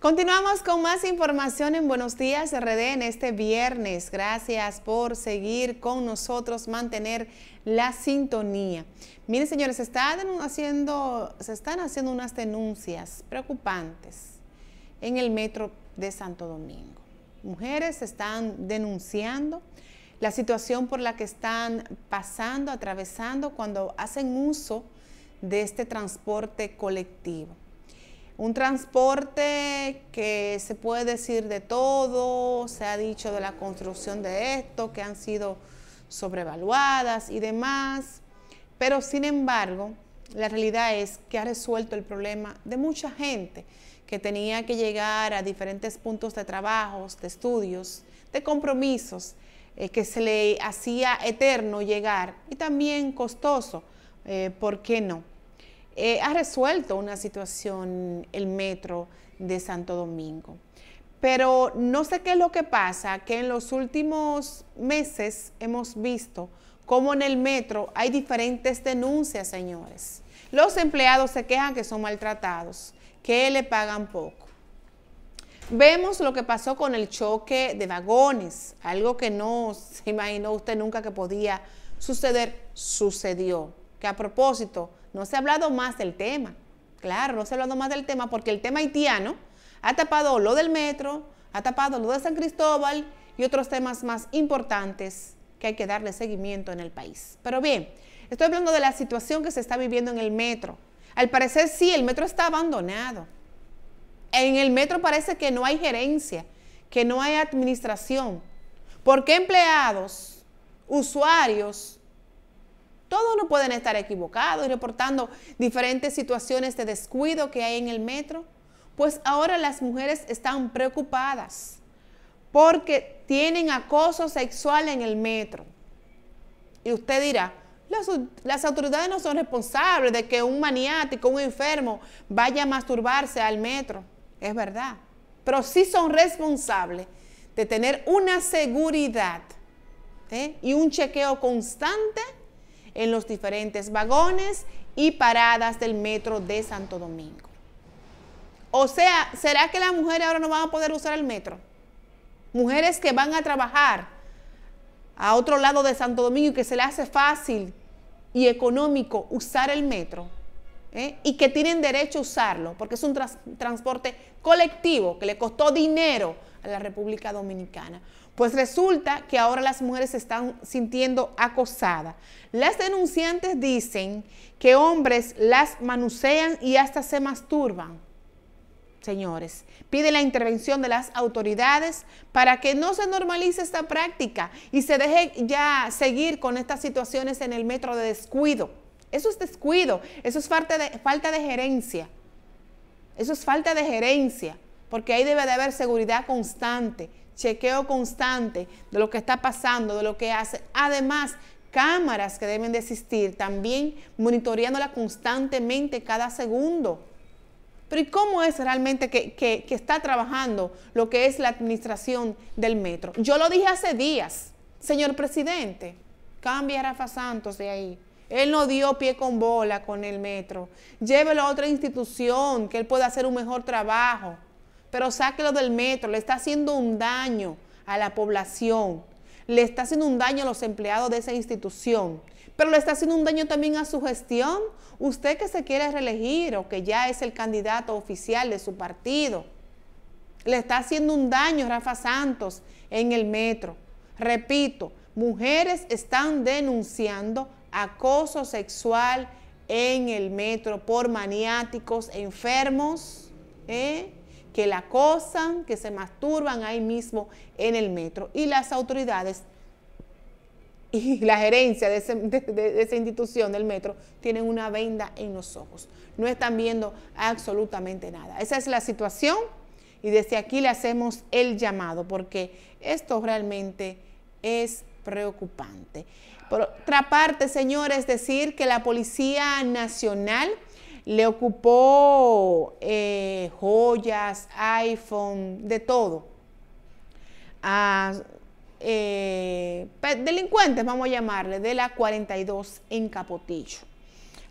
Continuamos con más información en Buenos Días RD en este viernes. Gracias por seguir con nosotros, mantener la sintonía. Miren, señores, se, se están haciendo unas denuncias preocupantes en el metro de Santo Domingo. Mujeres están denunciando la situación por la que están pasando, atravesando cuando hacen uso de este transporte colectivo un transporte que se puede decir de todo, se ha dicho de la construcción de esto, que han sido sobrevaluadas y demás, pero sin embargo, la realidad es que ha resuelto el problema de mucha gente que tenía que llegar a diferentes puntos de trabajos, de estudios, de compromisos, eh, que se le hacía eterno llegar y también costoso, eh, ¿por qué no? Eh, ha resuelto una situación el metro de Santo Domingo. Pero no sé qué es lo que pasa, que en los últimos meses hemos visto cómo en el metro hay diferentes denuncias, señores. Los empleados se quejan que son maltratados, que le pagan poco. Vemos lo que pasó con el choque de vagones, algo que no se imaginó usted nunca que podía suceder, sucedió. Que a propósito, no se ha hablado más del tema. Claro, no se ha hablado más del tema porque el tema haitiano ha tapado lo del metro, ha tapado lo de San Cristóbal y otros temas más importantes que hay que darle seguimiento en el país. Pero bien, estoy hablando de la situación que se está viviendo en el metro. Al parecer sí, el metro está abandonado. En el metro parece que no hay gerencia, que no hay administración. ¿Por qué empleados, usuarios, todos no pueden estar equivocados y reportando diferentes situaciones de descuido que hay en el metro. Pues ahora las mujeres están preocupadas porque tienen acoso sexual en el metro. Y usted dirá, las, autoridades no son responsables de que un maniático, un enfermo, vaya a masturbarse al metro. Es verdad. Pero sí son responsables de tener una seguridad ¿eh? y un chequeo constante en los diferentes vagones y paradas del metro de Santo Domingo. O sea, ¿será que las mujeres ahora no van a poder usar el metro? Mujeres que van a trabajar a otro lado de Santo Domingo y que se le hace fácil y económico usar el metro ¿eh? y que tienen derecho a usarlo porque es un transporte colectivo que le costó dinero a la República Dominicana. Pues resulta que ahora las mujeres se están sintiendo acosadas. Las denunciantes dicen que hombres las manusean y hasta se masturban. Señores, pide la intervención de las autoridades para que no se normalice esta práctica y se deje ya seguir con estas situaciones en el metro de descuido. Eso es descuido, eso es falta de, falta de gerencia. Eso es falta de gerencia, porque ahí debe de haber seguridad constante, chequeo constante de lo que está pasando, de lo que hace. Además, cámaras que deben de existir, también monitoreándola constantemente cada segundo. Pero ¿y cómo es realmente que, está trabajando lo que es la administración del metro? Yo lo dije hace días, señor presidente, cambia a Rafa Santos de ahí. Él no dio pie con bola con el metro. Llévelo a otra institución que él pueda hacer un mejor trabajo pero sáquelo del metro, le está haciendo un daño a la población, le está haciendo un daño a los empleados de esa institución, pero le está haciendo un daño también a su gestión. Usted que se quiere reelegir o que ya es el candidato oficial de su partido, le está haciendo un daño Rafa Santos en el metro. Repito, mujeres están denunciando acoso sexual en el metro por maniáticos, enfermos, ¿eh? que la acosan, que se masturban ahí mismo en el metro. Y las autoridades y la gerencia de, esa institución del metro tienen una venda en los ojos. No están viendo absolutamente nada. Esa es la situación y desde aquí le hacemos el llamado porque esto realmente es preocupante. Por otra parte, señores, decir que la Policía Nacional le ocupó eh, joyas, iPhone, de todo. A eh, delincuentes, vamos a llamarle, de la 42 en Capotillo.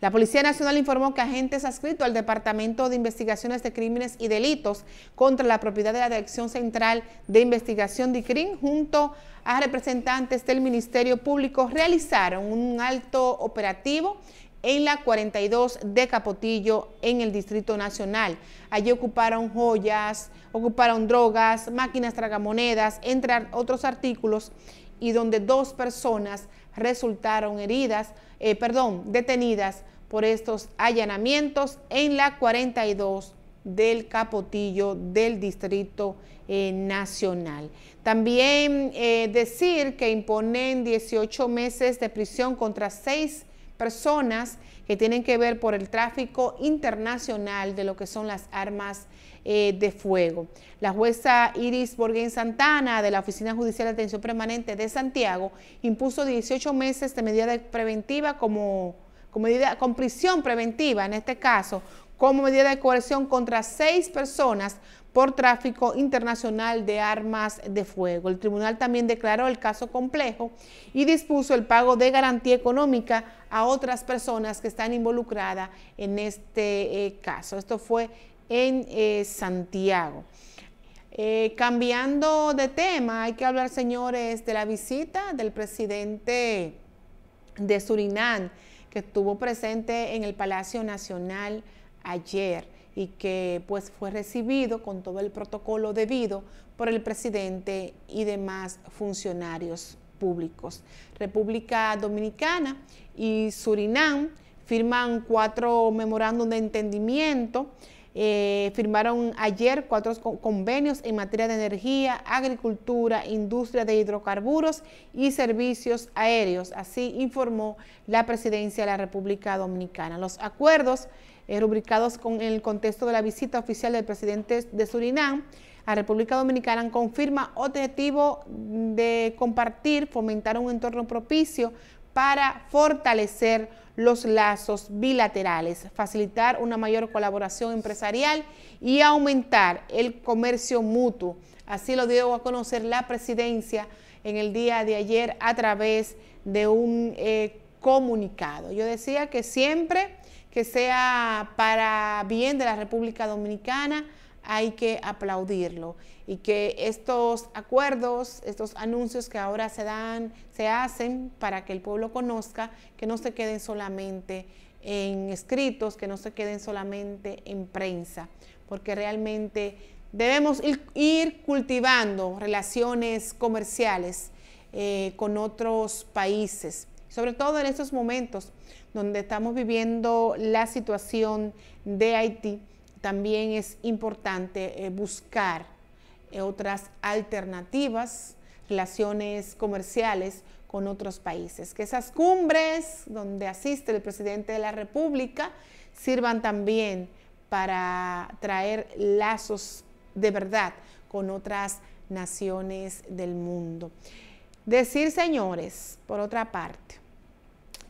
La Policía Nacional informó que agentes adscritos al Departamento de Investigaciones de Crímenes y Delitos contra la propiedad de la Dirección Central de Investigación de CRIM, junto a representantes del Ministerio Público, realizaron un alto operativo en la 42 de Capotillo en el Distrito Nacional. Allí ocuparon joyas, ocuparon drogas, máquinas tragamonedas, entre otros artículos, y donde dos personas resultaron heridas, eh, perdón, detenidas por estos allanamientos en la 42 del Capotillo del Distrito eh, Nacional. También eh, decir que imponen 18 meses de prisión contra seis personas que tienen que ver por el tráfico internacional de lo que son las armas eh, de fuego. La jueza Iris Borguén Santana de la Oficina Judicial de Atención Permanente de Santiago impuso 18 meses de medida preventiva como, como medida, con prisión preventiva en este caso, como medida de coerción contra seis personas por tráfico internacional de armas de fuego. El tribunal también declaró el caso complejo y dispuso el pago de garantía económica a otras personas que están involucradas en este eh, caso. Esto fue en eh, Santiago. Eh, cambiando de tema, hay que hablar, señores, de la visita del presidente de Surinam, que estuvo presente en el Palacio Nacional ayer y que pues fue recibido con todo el protocolo debido por el presidente y demás funcionarios públicos. República Dominicana y Surinam firman cuatro memorándum de entendimiento eh, firmaron ayer cuatro convenios en materia de energía, agricultura, industria de hidrocarburos y servicios aéreos. Así informó la presidencia de la República Dominicana. Los acuerdos eh, rubricados con el contexto de la visita oficial del presidente de Surinam a República Dominicana confirma objetivo de compartir, fomentar un entorno propicio para fortalecer los lazos bilaterales, facilitar una mayor colaboración empresarial y aumentar el comercio mutuo. Así lo dio a conocer la presidencia en el día de ayer a través de un eh, comunicado. Yo decía que siempre que sea para bien de la República Dominicana, hay que aplaudirlo y que estos acuerdos, estos anuncios que ahora se dan, se hacen para que el pueblo conozca, que no se queden solamente en escritos, que no se queden solamente en prensa, porque realmente debemos ir cultivando relaciones comerciales eh, con otros países, sobre todo en estos momentos donde estamos viviendo la situación de Haití también es importante eh, buscar eh, otras alternativas, relaciones comerciales con otros países. Que esas cumbres donde asiste el presidente de la República sirvan también para traer lazos de verdad con otras naciones del mundo. Decir, señores, por otra parte,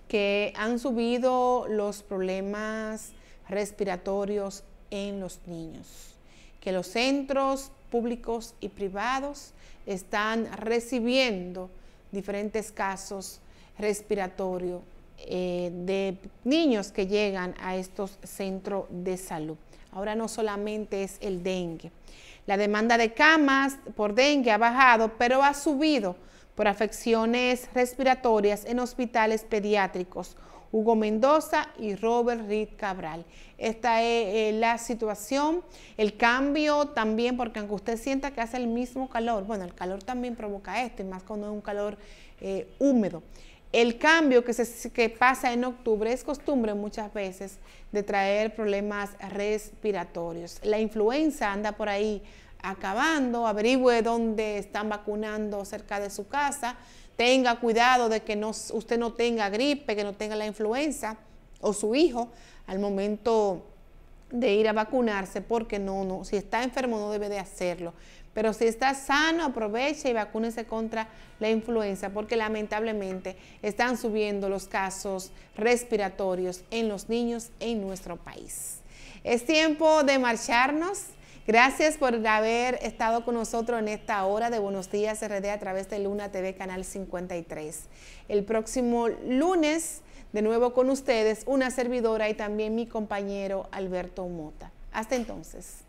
que han subido los problemas respiratorios en los niños, que los centros públicos y privados están recibiendo diferentes casos respiratorios eh, de niños que llegan a estos centros de salud. Ahora no solamente es el dengue. La demanda de camas por dengue ha bajado, pero ha subido por afecciones respiratorias en hospitales pediátricos Hugo Mendoza y Robert Reed Cabral. Esta es eh, la situación, el cambio también, porque aunque usted sienta que hace el mismo calor, bueno, el calor también provoca esto, más cuando es un calor eh, húmedo. El cambio que, se, que pasa en octubre es costumbre muchas veces de traer problemas respiratorios. La influenza anda por ahí acabando, averigüe dónde están vacunando cerca de su casa, Tenga cuidado de que no, usted no tenga gripe, que no tenga la influenza o su hijo al momento de ir a vacunarse, porque no, no, si está enfermo no debe de hacerlo. Pero si está sano, aproveche y vacúnese contra la influenza, porque lamentablemente están subiendo los casos respiratorios en los niños en nuestro país. Es tiempo de marcharnos. Gracias por haber estado con nosotros en esta hora de Buenos Días RD a través de Luna TV Canal 53. El próximo lunes, de nuevo con ustedes, una servidora y también mi compañero Alberto Mota. Hasta entonces.